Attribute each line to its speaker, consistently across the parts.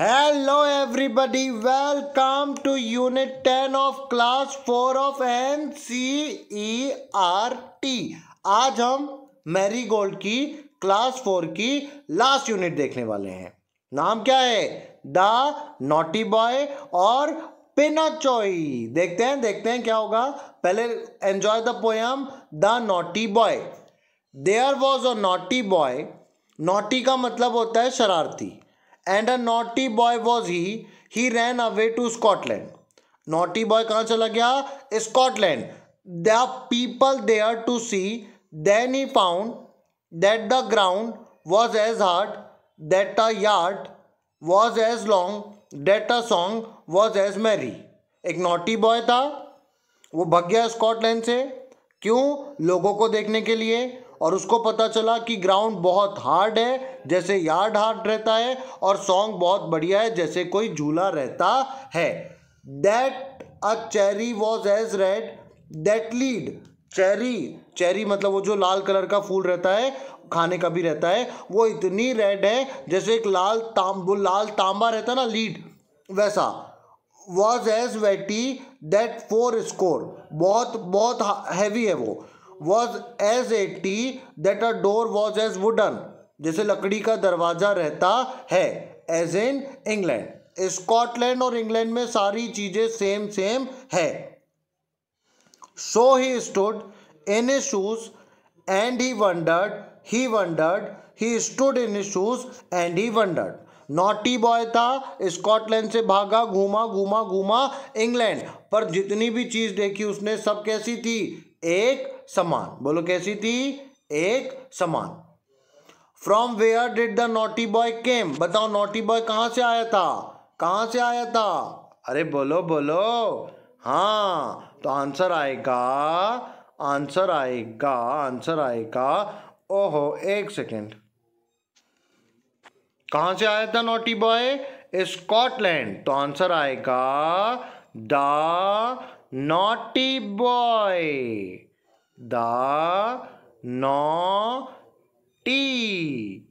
Speaker 1: Welcome to unit ten of class four of N C E R T आज हम Marigold की class four की last unit देखने वाले हैं नाम क्या है द नोटी बॉय और पिनाचोई देखते हैं देखते हैं क्या होगा पहले enjoy the poem the naughty boy there was a naughty boy naughty का मतलब होता है शरारती and a naughty boy was he he ran away to Scotland naughty boy कहाँ चला गया Scotland the people are to see then he found that the ground was as hard that a yard was as long that a song was as merry एक naughty boy था वो भग गया Scotland से क्यों लोगों को देखने के लिए और उसको पता चला कि ग्राउंड बहुत हार्ड है जैसे यार्ड हार्ड रहता है और सॉन्ग बहुत बढ़िया है जैसे कोई झूला रहता है that a cherry was as red that lead cherry cherry मतलब वो जो लाल कलर का फूल रहता है खाने का भी रहता है वो इतनी रेड है जैसे एक लाल ताम वो लाल तांबा रहता ना लीड वैसा was as weighty that four score बहुत बहुत हैवी है वो was as eighty that a door was as wooden जैसे लकड़ी का दरवाज़ा रहता है एज इन इंग्लैंड स्कॉटलैंड और इंग्लैंड में सारी चीज़ें सेम सेम है so he stood in a shoes and he wondered he wondered he stood in his shoes and he naughty boy था स्कॉटलैंड से भागा घूमा घूमा घूमा इंग्लैंड पर जितनी भी चीज़ देखी उसने सब कैसी थी एक समान बोलो कैसी थी एक समान from where did the naughty boy came बताओ नोटी बॉय कहां से आया था कहां से आया था अरे बोलो बोलो हाँ तो आंसर आएगा आंसर आएगा आंसर आएगा ओहो एक सेकेंड कहां से आया था नोटी बॉय स्कॉटलैंड तो आंसर आएगा the naughty boy. The naughty.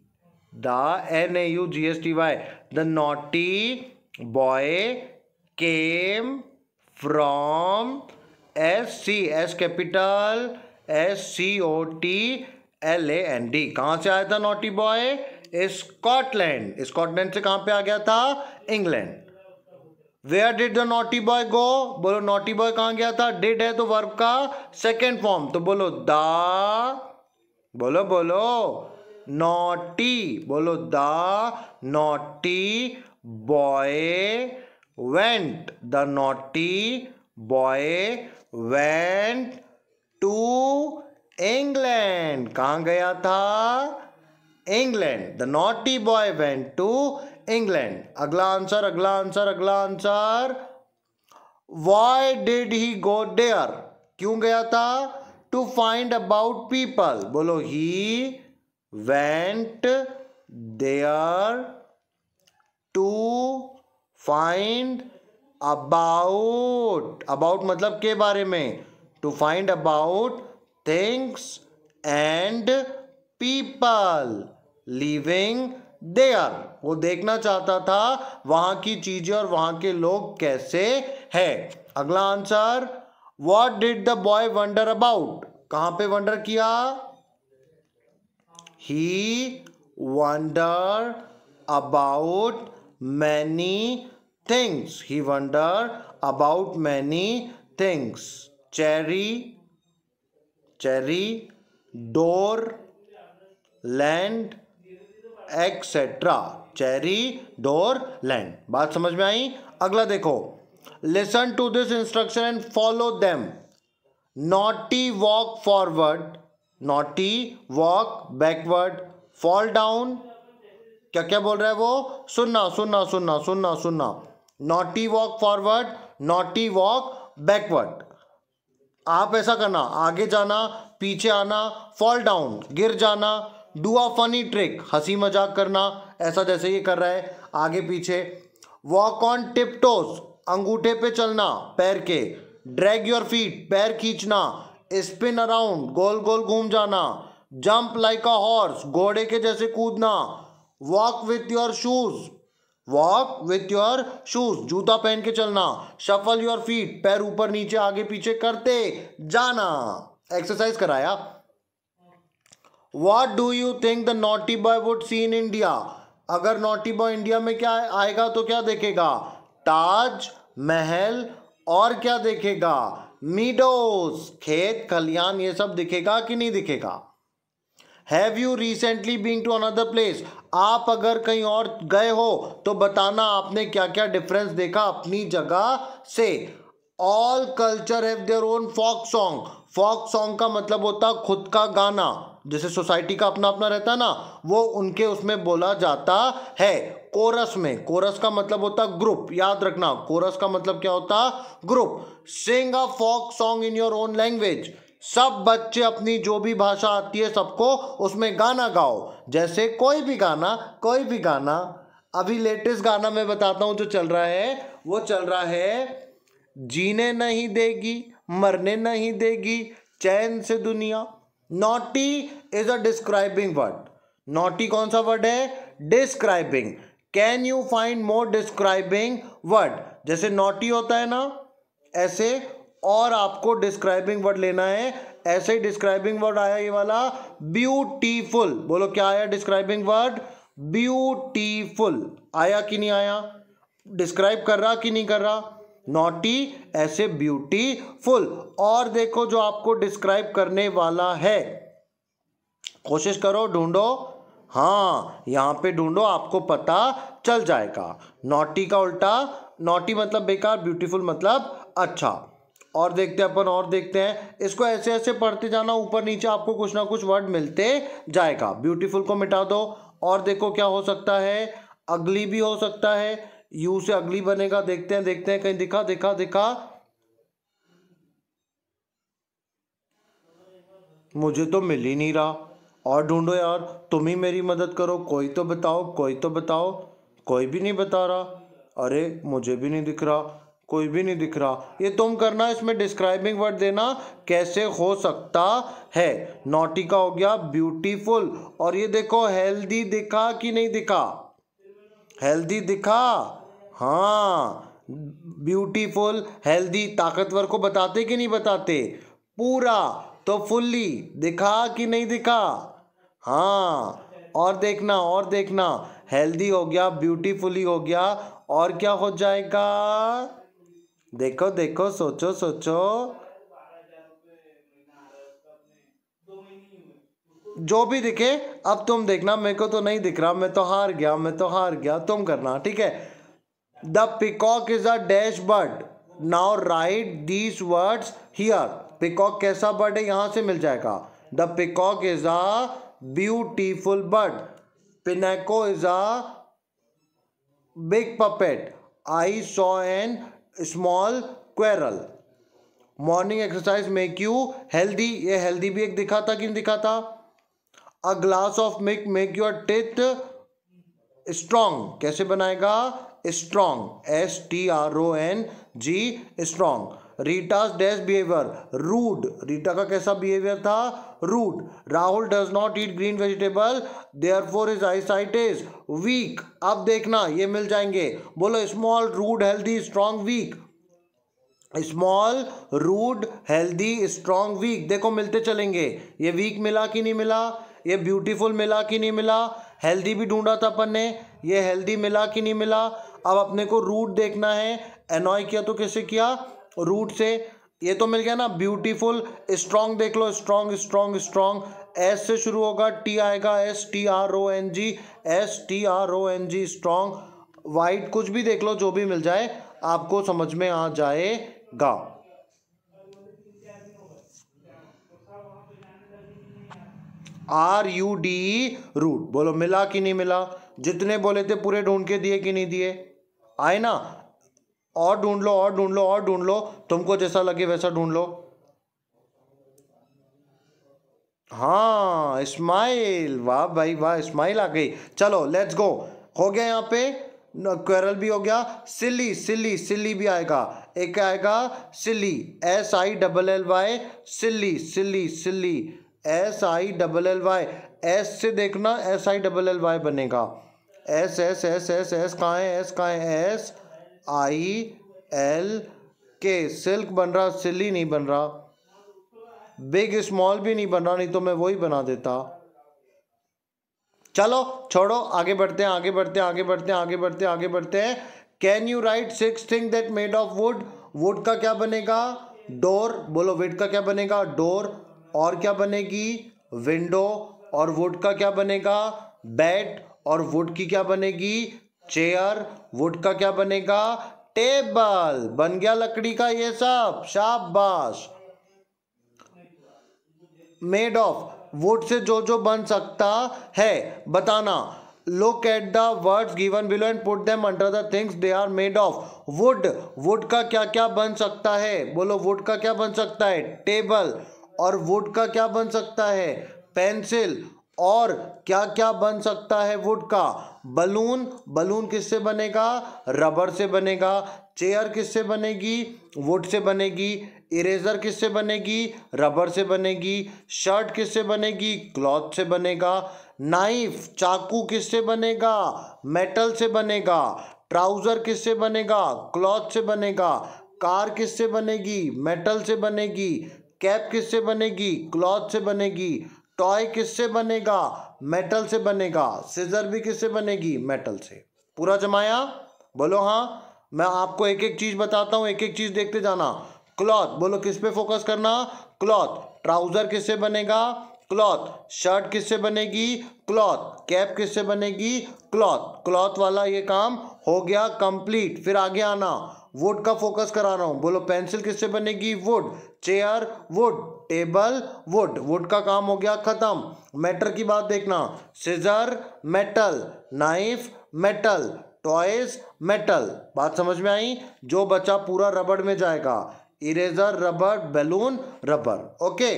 Speaker 1: The N A U G S T Y. The naughty boy came from S C S capital S C O T L A N D कहाँ से आया था naughty boy Scotland Scotland से कहाँ पे आ गया था England where did the naughty boy go बोलो नोटी बॉय कहाँ गया था डिड है तो वर्ब का सेकेंड फॉर्म तो बोलो द बोलो बोलो नोटी बोलो the naughty boy went the naughty boy went to England कहाँ गया था England the naughty boy went to England अगला आंसर अगला आंसर अगला answer why did he go there क्यों गया था टू फाइंड अबाउट पीपल बोलो he went there to find about about मतलब के बारे में to find about things and people living there वो देखना चाहता था वहां की चीज़ें और वहां के लोग कैसे है अगला answer what did the boy wonder about कहां पे वंडर किया he wonder about many things he wonder about many things cherry cherry door land etcetera cherry door land बात समझ में आई अगला देखो listen to this instruction and follow them naughty walk forward naughty walk backward fall down क्या क्या बोल रहा है वो सुनना सुनना सुनना सुनना सुनना naughty walk forward naughty walk backward आप ऐसा करना आगे जाना पीछे आना फॉल डाउन गिर जाना डू अ फनी ट्रिक हंसी मजाक करना ऐसा जैसे ये कर रहा है आगे पीछे वॉक ऑन टिपटोस अंगूठे पे चलना पैर के ड्रैग योर फीट पैर खींचना स्पिन अराउंड गोल गोल घूम जाना जंप लाइक अ हॉर्स घोड़े के जैसे कूदना walk with your shoes walk with your shoes जूता पहन के चलना शफल योर फीट पैर ऊपर नीचे आगे पीछे करते जाना एक्सरसाइज कराया what do you think the naughty boy would see in India अगर नोटी बॉय इंडिया में क्या आएगा तो क्या देखेगा ताज महल और क्या देखेगा मीडोस खेत खलियान ये सब दिखेगा कि नहीं दिखेगा have you recently been to another place आप अगर कहीं और गए हो तो बताना आपने क्या क्या डिफरेंस देखा अपनी जगह से all culture have their own folk song folk song का मतलब होता खुद का गाना जैसे सोसाइटी का अपना अपना रहता है ना वो उनके उसमें बोला जाता है कोरस में कोरस का मतलब होता ग्रुप याद रखना कोरस का मतलब क्या होता group sing a folk song in your own language सब बच्चे अपनी जो भी भाषा आती है सबको उसमें गाना गाओ जैसे कोई भी गाना कोई भी गाना अभी लेटेस्ट गाना मैं बताता हूँ जो चल रहा है वो चल रहा है जीने नहीं देगी मरने नहीं देगी चैन से दुनिया naughty is a describing word naughty कौन सा वर्ड है describing can you find more describing word जैसे नॉटी होता है ना ऐसे और आपको डिस्क्राइबिंग वर्ड लेना है ऐसे ही डिस्क्राइबिंग वर्ड आया ये वाला ब्यूटीफुल बोलो क्या आया डिस्क्राइबिंग वर्ड ब्यूटीफुल आया कि नहीं आया डिस्क्राइब कर रहा कि नहीं कर रहा नॉटी ऐसे ब्यूटीफुल और देखो जो आपको डिस्क्राइब करने वाला है कोशिश करो ढूंढो हाँ यहाँ पे ढूंढो आपको पता चल जाएगा नॉटी का उल्टा नॉटी मतलब बेकार ब्यूटीफुल मतलब अच्छा और देखते हैं अपन और देखते हैं इसको ऐसे ऐसे पढ़ते जाना ऊपर नीचे आपको कुछ ना कुछ वर्ड मिलते जाएगा ब्यूटीफुल को मिटा दो और देखो क्या हो सकता है अगली भी हो सकता है यू से अगली बनेगा देखते हैं देखते हैं कहीं दिखा दिखा दिखा मुझे तो मिल ही नहीं रहा और ढूंढो यार तुम ही मेरी मदद करो कोई तो बताओ कोई तो बताओ कोई भी नहीं बता रहा अरे मुझे भी नहीं दिख रहा कोई भी नहीं दिख रहा ये तुम करना इसमें डिस्क्राइबिंग वर्ड देना कैसे हो सकता है नोटी का हो गया ब्यूटीफुल और ये देखो हेल्दी दिखा कि नहीं दिखा हेल्दी दिखा हाँ ब्यूटीफुल हेल्दी ताकतवर को बताते कि नहीं बताते पूरा तो फुल्ली दिखा कि नहीं दिखा हाँ और देखना और देखना हेल्दी हो गया ब्यूटीफुली हो गया और क्या हो जाएगा देखो देखो सोचो सोचो जो भी दिखे अब तुम देखना मेरे को तो नहीं दिख रहा मैं तो हार गया मैं तो हार गया तुम करना ठीक है the peacock is a dash bird now write these words here peacock कैसा बर्ड है यहां से मिल जाएगा the peacock is a beautiful bird Pinocchio is a big puppet I saw an small squirrel morning exercise make you healthy ये healthy भी एक दिखा था कि नहीं दिखा था a glass of milk make your teeth strong कैसे बनाएगा strong S T R O N जी strong Rita's days behaviour rude Rita का कैसा बिहेवियर था rude Rahul does not eat green vegetable therefore his eye sight is weak अब देखना ये मिल जाएंगे बोलो small rude healthy strong weak small rude healthy strong weak देखो मिलते चलेंगे ये वीक मिला कि नहीं मिला ये ब्यूटीफुल मिला कि नहीं मिला हेल्दी भी ढूंढा था अपन ने ये हेल्दी मिला कि नहीं मिला अब अपने को रूट देखना है एनॉय किया तो कैसे किया रूट से ये तो मिल गया ना ब्यूटीफुल स्ट्रांग देख लो स्ट्रॉन्ग स्ट्रांग स्ट्रॉन्ग एस से शुरू होगा टी आएगा S T R O N G S T R O N G strong write कुछ भी देख लो जो भी मिल जाए आपको समझ में आ जाएगा आर यू डी रूट बोलो मिला कि नहीं मिला जितने बोले थे पूरे ढूंढ के दिए कि नहीं दिए आए ना और ढूंढ लो और ढूंढ लो और ढूंढ लो तुमको जैसा लगे वैसा ढूंढ लो हाँ इस्माइल वाह भाई वाह इस्माइल आ गई चलो लेट्स गो हो गया यहाँ पे क्वेरल भी हो गया सिली सिली सिली भी आएगा एक आएगा silly S I double L Y silly silly silly S I double L Y S से देखना S I double L Y बनेगा S S S S S कहाँ है एस कहाँ है S I L K silk बन रहा सिली नहीं बन रहा बिग स्मॉल भी नहीं बन रहा नहीं तो मैं वही बना देता चलो छोड़ो आगे बढ़ते हैं आगे बढ़ते हैं आगे बढ़ते हैं आगे बढ़ते हैं आगे बढ़ते हैं can you write six thing that made of wood wood का क्या बनेगा डोर बोलो विड का क्या बनेगा डोर और क्या बनेगी विंडो और वुड का क्या बनेगा बेड और वुड की क्या बनेगी चेयर वुड का क्या बनेगा टेबल बन गया लकड़ी का ये सब शाबाश मेड ऑफ वुड से जो जो बन सकता है बताना look at the words given below and put them under the things they are made of wood wood का क्या क्या बन सकता है बोलो वुड का क्या बन सकता है टेबल और वुड का क्या बन सकता है पेंसिल और क्या क्या बन सकता है वुड का बलून बलून किससे बनेगा रबर से बनेगा चेयर किससे बनेगी वुड से बनेगी इरेजर किससे बनेगी रबर से बनेगी शर्ट किससे बनेगी क्लॉथ से बनेगा नाइफ चाकू किससे बनेगा मेटल से बनेगा ट्राउज़र किससे बनेगा क्लॉथ से बनेगा कार किससे बनेगी मेटल से बनेगी कैप किससे बनेगी क्लॉथ से बनेगी टॉय किससे बनेगा मेटल से बनेगा सीजर भी किससे बनेगी मेटल से पूरा जमाया बोलो हाँ मैं आपको एक एक चीज़ बताता हूँ एक एक चीज़ देखते जाना क्लॉथ बोलो किस पे फोकस करना क्लॉथ ट्राउज़र किससे बनेगा क्लॉथ शर्ट किससे बनेगी क्लॉथ कैप किससे बनेगी क्लॉथ क्लॉथ वाला ये काम हो गया कंप्लीट फिर आगे आना वुड का फोकस करा रहा हूँ बोलो पेंसिल किससे बनेगी wood chair wood table wood wood का काम हो गया ख़त्म मैटर की बात देखना scissor metal knife metal toys metal बात समझ में आई जो बचा पूरा रबड़ में जाएगा इरेजर रबड़ बैलून रबड़ okay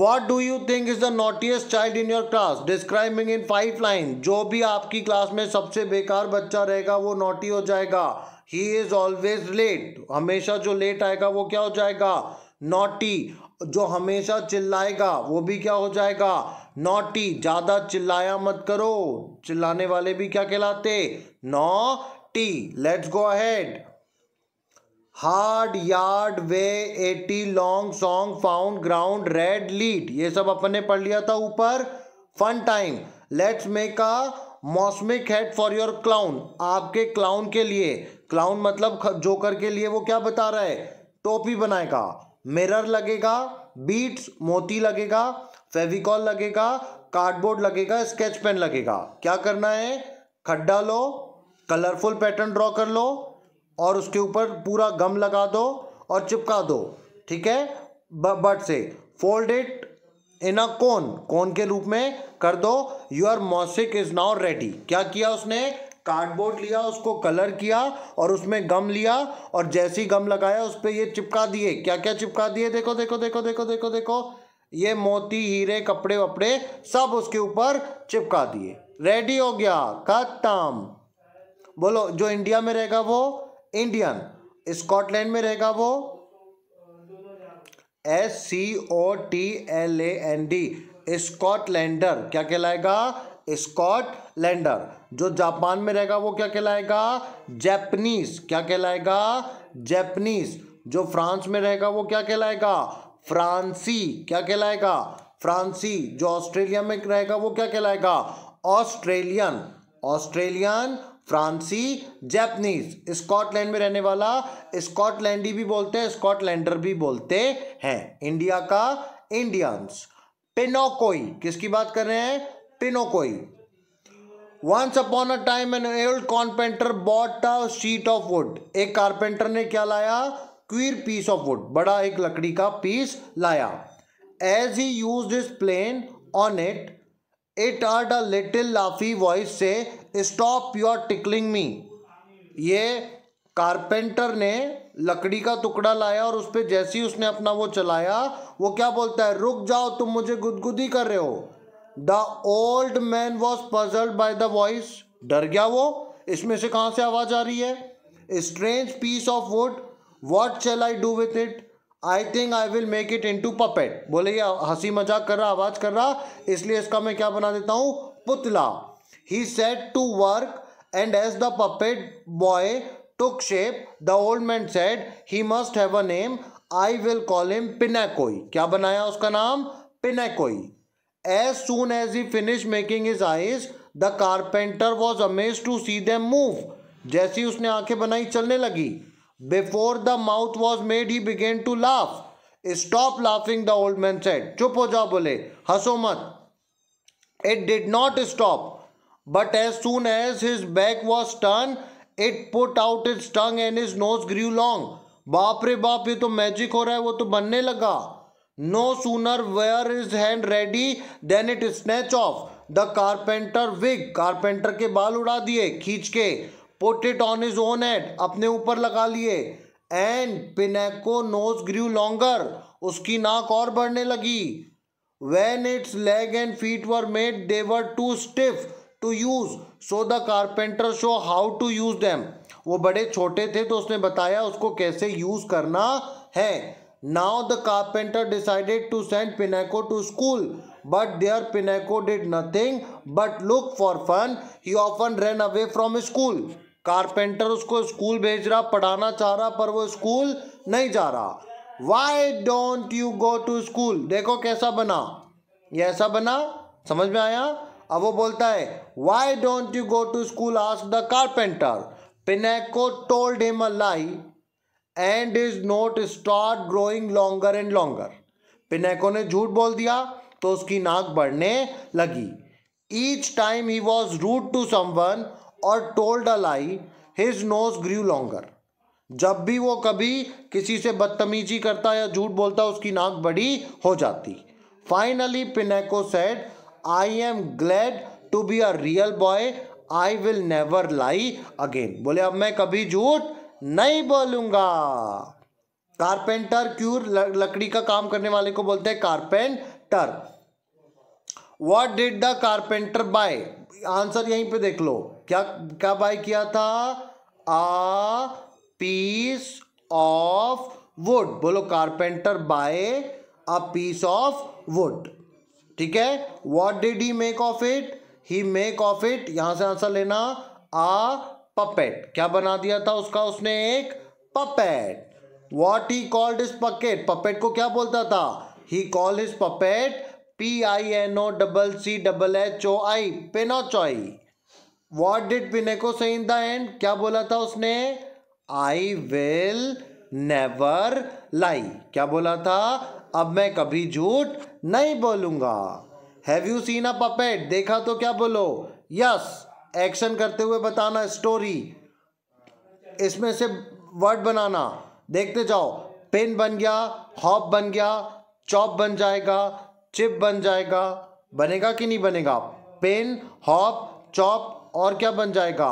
Speaker 1: what do you think is the naughtiest child in your class describing in five line जो भी आपकी क्लास में सबसे बेकार बच्चा रहेगा वो नोटी हो जाएगा ही इज ऑलवेज लेट हमेशा जो लेट आएगा वो क्या हो जाएगा नोटी जो हमेशा चिल्लाएगा वो भी क्या हो जाएगा नोटी ज़्यादा चिल्लाया मत करो चिल्लाने वाले भी क्या कहलाते टी let's go ahead hard yard way eight long song found ground red lead ये सब अपने पढ़ लिया था ऊपर fun time let's make a mosaic head for your clown आपके क्लाउन के लिए क्लाउन मतलब जोकर के लिए वो क्या बता रहा है टोपी बनाएगा मिरर लगेगा बीट्स मोती लगेगा फेविकॉल लगेगा कार्डबोर्ड लगेगा स्केच पेन लगेगा क्या करना है खड्डा लो कलरफुल पैटर्न ड्रॉ कर लो और उसके ऊपर पूरा गम लगा दो और चिपका दो ठीक है बट से फोल्ड इट इन अ कोन कोन के रूप में कर दो your mosaic is now ready क्या किया उसने कार्डबोर्ड लिया उसको कलर किया और उसमें गम लिया और जैसी गम लगाया उस पर ये चिपका दिए क्या क्या चिपका दिए देखो देखो देखो देखो देखो देखो ये मोती हीरे कपड़े वपड़े सब उसके ऊपर चिपका दिए रेडी हो गया खत्म बोलो जो इंडिया में रहेगा वो इंडियन स्कॉटलैंड में रहेगा वो S C O T L A N D Scotlander क्या कहलाएगा स्कॉट लैंडर जो जापान में रहेगा वो क्या कहलाएगा जैपनीज क्या कहलाएगा जैपनीज जो फ्रांस में रहेगा वो क्या कहलाएगा फ्रांसी क्या कहलाएगा फ्रांसी जो ऑस्ट्रेलिया में रहेगा वो क्या कहलाएगा ऑस्ट्रेलियन ऑस्ट्रेलियन फ्रांसी जैपनीज स्कॉटलैंड में रहने वाला स्कॉटलैंडी भी बोलते हैं स्कॉटलैंडर भी बोलते हैं इंडिया का इंडियंस पिनोकोई किसकी बात कर रहे हैं Pinocchio once upon a time an old carpenter bought a sheet of wood एक कारपेंटर ने क्या लाया क्वीर पीस ऑफ वुड बड़ा एक लकड़ी का पीस लाया as he use this plane on it it are a little लाफी वॉइस से स्टॉप योर टिकलिंग मी ये कारपेंटर ने लकड़ी का टुकड़ा लाया और उस पर जैसे ही उसने अपना वो चलाया वो क्या बोलता है रुक जाओ तुम मुझे गुदगुदी कर रहे हो the old man was puzzled by the voice डर गया वो इसमें से कहाँ से आवाज़ आ रही है strange piece of wood what shall I do with it I think I will make it into puppet बोले ये हंसी मजाक कर रहा आवाज़ कर रहा इसलिए इसका मैं क्या बना देता हूँ पुतला he set to work and as the puppet boy took shape the old man said he must have a name I will call him pinakoi क्या बनाया उसका नाम Pinocchio as soon as he finish making his eyes the carpenter was amaze to see them move जैसी उसने आंखें बनाई चलने लगी before the mouth was made he began to laugh stop laughing the old man set चुप हो जाओ बोले हंसो मत it did not stop but as soon as his back was turn it put out its tongue and his nose grew long बाप रे बाप ये तो मैजिक हो रहा है वो तो बनने लगा no sooner were his hand ready then it snatch off the carpenter wig carpenter के बाल उड़ा दिए खींच के put it on his own head अपने ऊपर लगा लिए and Pinocchio nose grew longer उसकी नाक और बढ़ने लगी when its leg and feet were made they were too stiff to use so the carpenter show how to use them वो बड़े छोटे थे तो उसने बताया उसको कैसे यूज करना है now the carpenter decided to send Pinocchio to school but there Pinocchio did nothing but look for fun he often run away from school carpenter उसको स्कूल भेज रहा पढ़ाना चाह रहा पर वो स्कूल नहीं जा रहा why don't you go to school देखो कैसा बना ये ऐसा बना समझ में आया अब वो बोलता है why don't you go to school ask the carpenter Pinocchio told him a lie and his nose start growing longer and longer Pinocchio ने झूठ बोल दिया तो उसकी नाक बढ़ने लगी each time he was rude to someone और told a lie his nose grew longer जब भी वो कभी किसी से बदतमीजी करता या झूठ बोलता उसकी नाक बड़ी हो जाती finally Pinocchio said I am glad to be a real boy I will never lie again बोले अब मैं कभी झूठ नहीं बोलूंगा कारपेंटर क्यूर लकड़ी का काम करने वाले को बोलते हैं carpenter what did the carpenter buy answer यहीं पे देख लो क्या क्या बाय किया था आ पीस ऑफ वुड बोलो carpenter buy a piece of wood ठीक है what did he make of it he make of it यहां से आंसर लेना आ पपेट क्या बना दिया था उसका उसने एक puppet what he called is puppet puppet को क्या बोलता था he call is puppet P I N O double C double H O I Pinocchio what did Pinocchio say in the end क्या बोला था उसने आई विल नेवर लाई क्या बोला था अब मैं कभी झूठ नहीं बोलूंगा have you seen a puppet देखा तो क्या बोलो यस yes. एक्शन करते हुए बताना स्टोरी इसमें से वर्ड बनाना देखते जाओ पेन बन गया हॉप बन गया चॉप बन जाएगा चिप बन जाएगा बनेगा कि नहीं बनेगा पेन हॉप चॉप और क्या बन जाएगा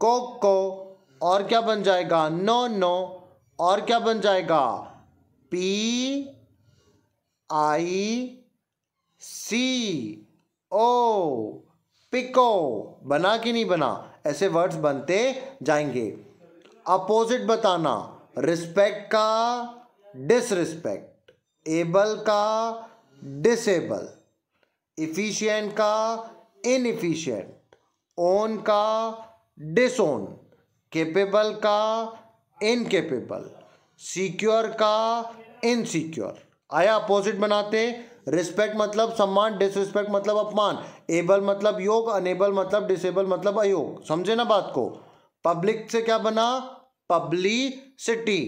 Speaker 1: कोक को और क्या बन जाएगा नो नो और क्या बन जाएगा P I C O pico बना कि नहीं बना ऐसे वर्ड्स बनते जाएंगे अपोजिट बताना रिस्पेक्ट का डिसरिस्पेक्ट एबल का डिसेबल इफिशियंट का इनफिशियंट ओन का डिसओन केपेबल का इनकेपेबल सिक्योर का इनसिक्योर आया अपोजिट बनाते रिस्पेक्ट मतलब सम्मान डिसरिस्पेक्ट मतलब अपमान एबल मतलब योग अनेबल मतलब डिसेबल मतलब अयोग समझे ना बात को पब्लिक से क्या बना पब्लिसिटी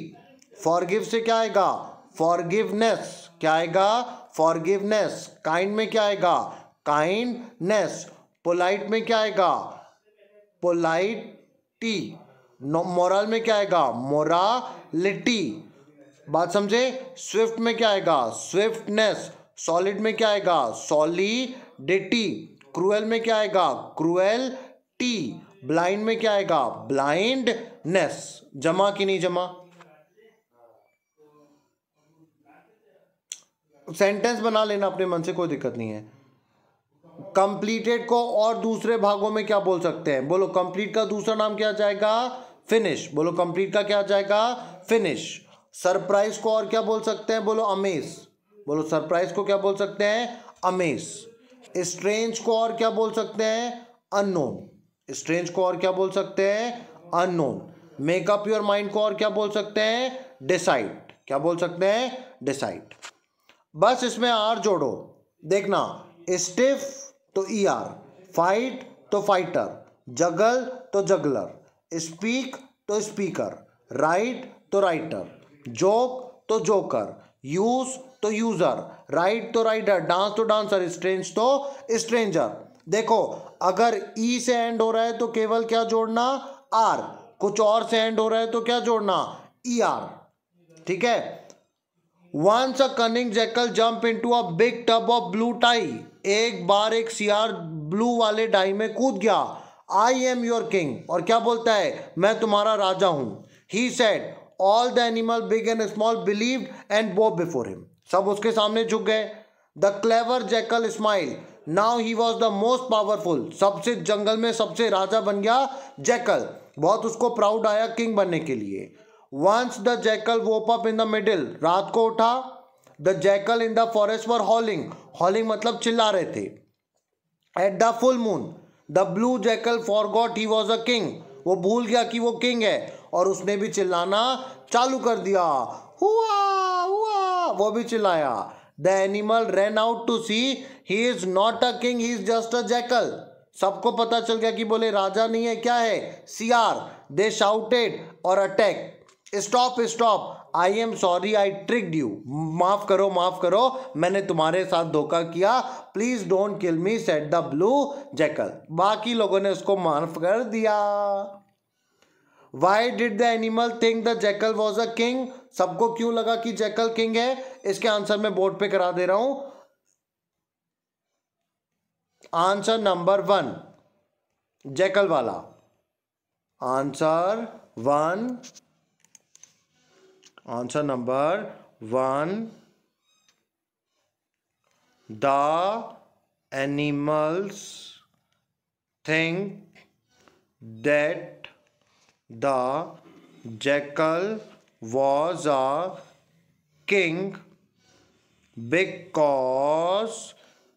Speaker 1: फॉरगिव से क्या आएगा फॉरगिवनेस क्या आएगा फॉरगिवनेस काइंड में क्या आएगा काइंडनेस पोलाइट में क्या आएगा पोलाइटी मोरल में क्या आएगा मोरालिटी बात समझे स्विफ्ट में क्या आएगा स्विफ्टनेस सॉलिड में क्या आएगा सॉलिडिटी क्रूएल में क्या आएगा क्रूएल टी ब्लाइंड में क्या आएगा ब्लाइंडनेस जमा कि नहीं जमा सेंटेंस बना लेना अपने मन से कोई दिक्कत नहीं है कंप्लीटेड को और दूसरे भागों में क्या बोल सकते हैं बोलो कंप्लीट का दूसरा नाम क्या जाएगा फिनिश बोलो कंप्लीट का क्या जाएगा फिनिश सरप्राइज को और क्या बोल सकते हैं बोलो अमेज बोलो सरप्राइज को क्या बोल सकते हैं अमेज स्ट्रेंज को और क्या बोल सकते हैं अननोन स्ट्रेंज को और क्या बोल सकते हैं अननोन मेकअप योर माइंड को और क्या बोल सकते हैं डिसाइड क्या बोल सकते हैं डिसाइड बस इसमें आर जोड़ो देखना स्टिफ तो ई आर फाइट तो फाइटर जगल तो जगलर स्पीक तो स्पीकर राइट तो राइटर जोक तो जोकर यूज तो यूज़र राइट तो राइटर डांस तो डांसर स्ट्रेंज तो स्ट्रेंजर देखो अगर ई e से एंड हो रहा है तो केवल क्या जोड़ना आर कुछ और से एंड हो रहा है तो क्या जोड़ना ई e आर ठीक है once a cunning jackal jump to a big tub of blue dye एक बार एक सियार ब्लू वाले डाई में कूद गया आई एम योर किंग और क्या बोलता है मैं तुम्हारा राजा हूं he said all the animal big and small believe and bow before him सब उसके सामने झुक गए the clever jackal smile now he was the most powerful सबसे जंगल में सबसे राजा बन गया जैकल बहुत उसको प्राउड आया किंग बनने के लिए once the jackal woke up in the middle रात को उठा the jackal in the forest for howling howling मतलब चिल्ला रहे थे at the full moon the blue jackal forgot he was a king वो भूल गया कि वो किंग है और उसने भी चिल्लाना चालू कर दिया हुआ वो भी चिल्लाया the animal ran out to see he is not a king he is just a jackal सबको पता चल गया कि बोले राजा नहीं है क्या है आर दे शाउटेड और attack stop stop I am sorry I trick you माफ करो माफ करो मैंने तुम्हारे साथ धोखा किया please don't kill me said the blue jackal बाकी लोगों ने उसको माफ कर दिया why did the animal think the jackal was a king सबको क्यों लगा कि जैकल किंग है इसके आंसर मैं बोर्ड पे करा दे रहा हूं आंसर नंबर वन जैकल वाला answer one answer number one the animals think that jackal was a king because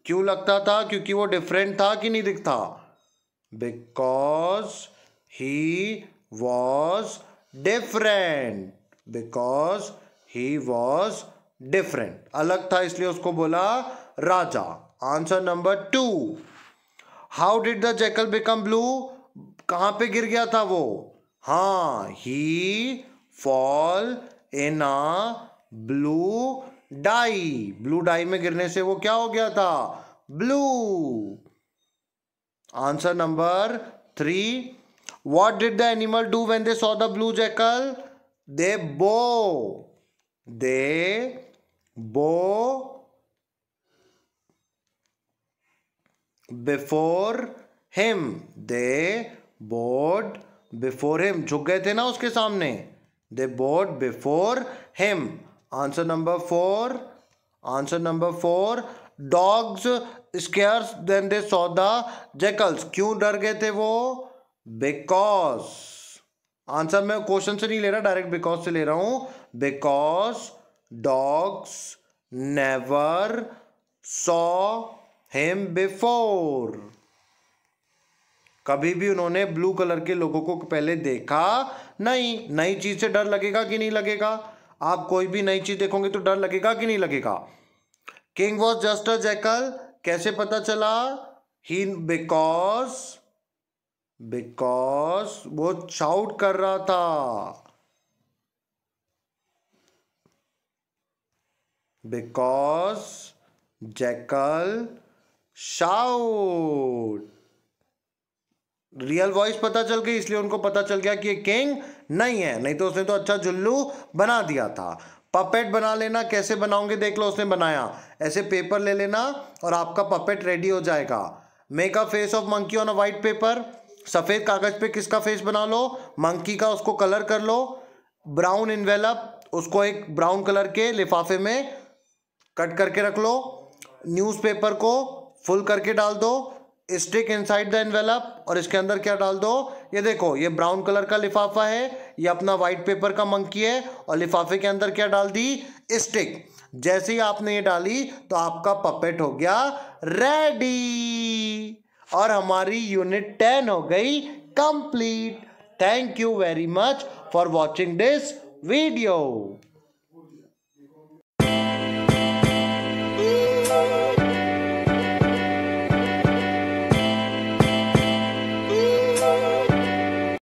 Speaker 1: क्यों लगता था क्योंकि वो डिफरेंट था कि नहीं दिखता because he was different because he was different अलग था इसलिए उसको बोला राजा answer number two how did the jackal become blue कहाँ पे गिर गया था वो हाँ he fall in a blue dye blue dye में गिरने से वो क्या हो गया था blue answer number three what did the animal do when they saw the blue jackal they bow they bow before him they bowed before him झुक गए थे ना उसके सामने they bowed before him answer number four answer number four dogs scares then they saw the jackals क्यों डर गए थे वो बिकॉज आंसर मैं क्वेश्चन से नहीं ले रहा डायरेक्ट बिकॉज से ले रहा हूं because dogs never saw him before कभी भी उन्होंने ब्लू कलर के लोगों को पहले देखा नहीं नई चीज़ से डर लगेगा कि नहीं लगेगा आप कोई भी नई चीज़ देखोगे तो डर लगेगा कि नहीं लगेगा king was just a jackal कैसे पता चला ही बिकॉज बिकॉज वो शाउट कर रहा था because jackal shout real voice पता चल गई इसलिए उनको पता चल गया कि ये किंग नहीं है नहीं तो उसने तो अच्छा जुल्लू बना दिया था पपेट बना लेना कैसे बनाओगे देख लो उसने बनाया ऐसे पेपर ले लेना और आपका पपेट रेडी हो जाएगा make a face of monkey on a white paper सफ़ेद कागज़ पे किसका फेस बना लो मंकी का उसको कलर कर लो ब्राउन इन्वेलप उसको एक ब्राउन कलर के लिफाफे में कट करके रख लो न्यूज़पेपर को फुल करके डाल दो स्टिक इनसाइड द एनवेलप और इसके अंदर क्या डाल दो ये देखो ये ब्राउन कलर का लिफाफा है ये अपना वाइट पेपर का मंकी है और लिफाफे के अंदर क्या डाल दी स्टिक जैसे ही आपने ये डाली तो आपका पपेट हो गया रेडी और हमारी यूनिट टेन हो गई complete thank you very much for watching this video